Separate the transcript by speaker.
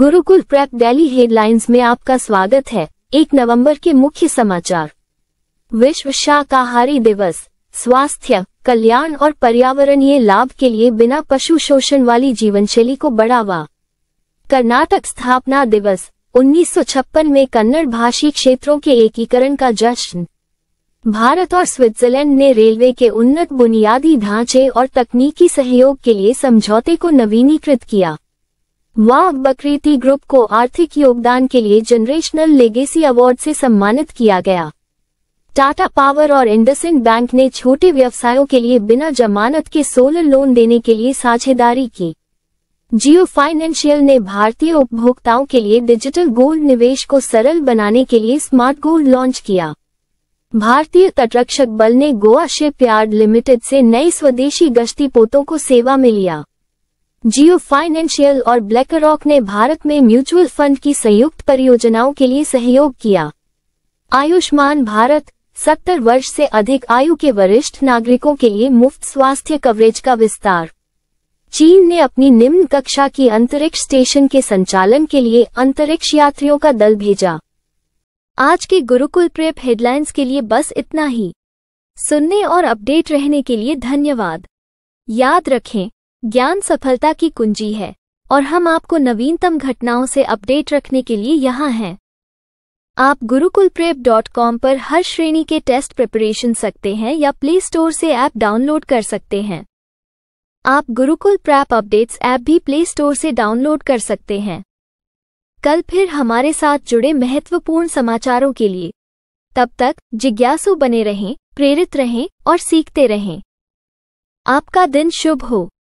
Speaker 1: Gurukul prep daily headlines में आपका स्वागत है एक नवंबर के मुख्य समाचार विश्व शाकाहारी दिवस स्वास्थ्य कल्याण और पर्यावरणीय लाभ के लिए बिना पशु शोषण वाली जीवनशैली को बढ़ावा कर्नाटक स्थापना दिवस उन्नीस में कन्नड़ भाषी क्षेत्रों के एकीकरण का जश्न भारत और स्विट्जरलैंड ने रेलवे के उन्नत बुनियादी ढांचे और तकनीकी सहयोग के लिए समझौते को नवीनीकृत किया वाह बकरीती ग्रुप को आर्थिक योगदान के लिए जनरेशनल लेगेसी अवार्ड से सम्मानित किया गया टाटा पावर और इंडसइंड बैंक ने छोटे व्यवसायों के लिए बिना जमानत के सोलर लोन देने के लिए साझेदारी की जियो फाइनेंशियल ने भारतीय उपभोक्ताओं के लिए डिजिटल गोल्ड निवेश को सरल बनाने के लिए स्मार्ट गोल्ड लॉन्च किया भारतीय तटरक्षक बल ने गोवा शिप यार्ड लिमिटेड से नए स्वदेशी गश्ती पोतों को सेवा में लिया जियो फाइनेंशियल और ब्लैकरॉक ने भारत में म्यूचुअल फंड की संयुक्त परियोजनाओं के लिए सहयोग किया आयुष्मान भारत सत्तर वर्ष से अधिक आयु के वरिष्ठ नागरिकों के लिए मुफ्त स्वास्थ्य कवरेज का विस्तार चीन ने अपनी निम्न कक्षा की अंतरिक्ष स्टेशन के संचालन के लिए अंतरिक्ष यात्रियों का दल भेजा आज के गुरुकुल प्रेप हेडलाइंस के लिए बस इतना ही
Speaker 2: सुनने और अपडेट रहने के लिए धन्यवाद याद रखें ज्ञान सफलता की कुंजी है और हम आपको नवीनतम घटनाओं से अपडेट रखने के लिए यहाँ हैं आप गुरुकुलप्रेप.com पर हर श्रेणी के टेस्ट प्रिपरेशन सकते हैं या प्ले स्टोर से ऐप डाउनलोड कर सकते हैं आप गुरुकुल प्रैप अपडेट्स ऐप भी प्ले स्टोर से डाउनलोड कर सकते हैं कल फिर हमारे साथ जुड़े महत्वपूर्ण समाचारों के लिए तब तक जिज्ञासु बने रहें प्रेरित रहें और सीखते रहें आपका दिन शुभ हो